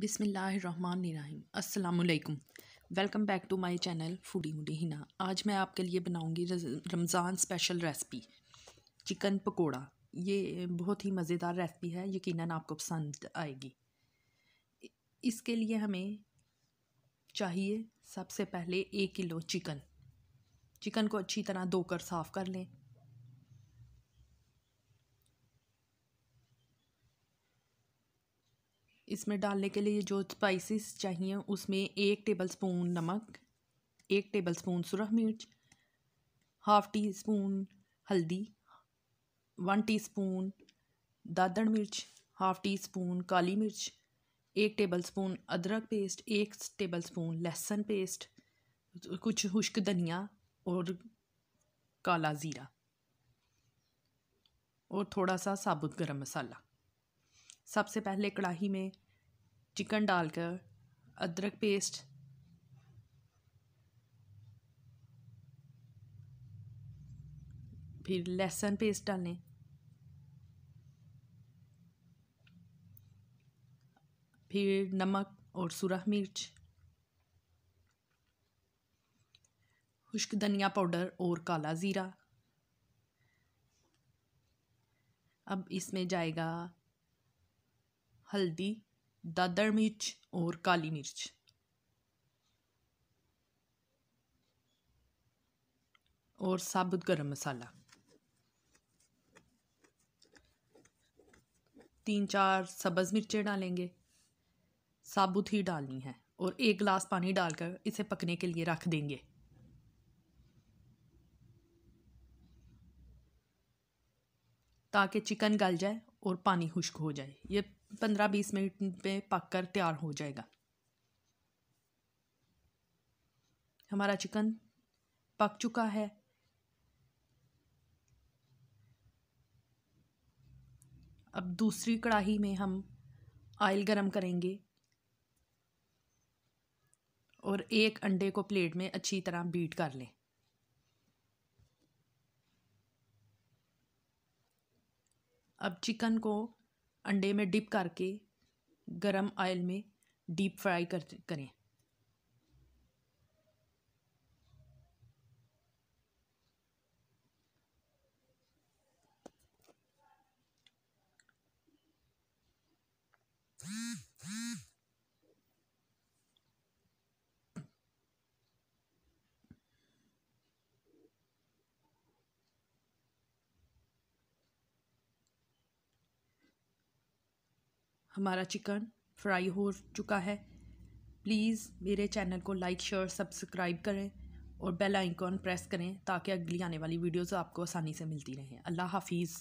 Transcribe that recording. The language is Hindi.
बिसमीम् अल्लाम welcome back to my channel foodie moody Hina आज मैं आपके लिए बनाऊंगी Ramzan special recipe chicken pakora ये बहुत ही मज़ेदार रेसिपी है यकीनन आपको पसंद आएगी इसके लिए हमें चाहिए सबसे पहले एक किलो चिकन चिकन को अच्छी तरह धोकर साफ़ कर लें इसमें डालने के लिए जो स्पाइसेस चाहिए उसमें एक टेबलस्पून नमक एक टेबलस्पून सुरख मिर्च हाफ़ टी स्पून हल्दी वन टीस्पून दादड़ मिर्च हाफ़ टी स्पून काली मिर्च एक टेबलस्पून अदरक पेस्ट एक टेबलस्पून लहसुन पेस्ट कुछ खुश्क धनिया और काला ज़ीरा और थोड़ा सा साबुत गरम मसाला सबसे पहले कढ़ाही में चिकन डालकर अदरक पेस्ट फिर लहसुन पेस्ट डालें फिर नमक और सुरख मिर्च खुश्क धनिया पाउडर और काला ज़ीरा अब इसमें जाएगा हल्दी दादड़ मिर्च और काली मिर्च और साबुत गरम मसाला तीन चार सब्ज़ मिर्चें डालेंगे साबुत ही डालनी है और एक गिलास पानी डालकर इसे पकने के लिए रख देंगे ताकि चिकन गल जाए और पानी खुश्क हो जाए ये पंद्रह बीस मिनट में पक कर तैयार हो जाएगा हमारा चिकन पक चुका है अब दूसरी कढ़ाई में हम आयल गरम करेंगे और एक अंडे को प्लेट में अच्छी तरह बीट कर लें अब चिकन को अंडे में डिप करके गरम ऑयल में डीप फ्राई कर करें हमारा चिकन फ्राई हो चुका है प्लीज़ मेरे चैनल को लाइक शेयर सब्सक्राइब करें और बेल आइकॉन प्रेस करें ताकि अगली आने वाली वीडियोस आपको आसानी से मिलती रहें अल्लाह हाफिज़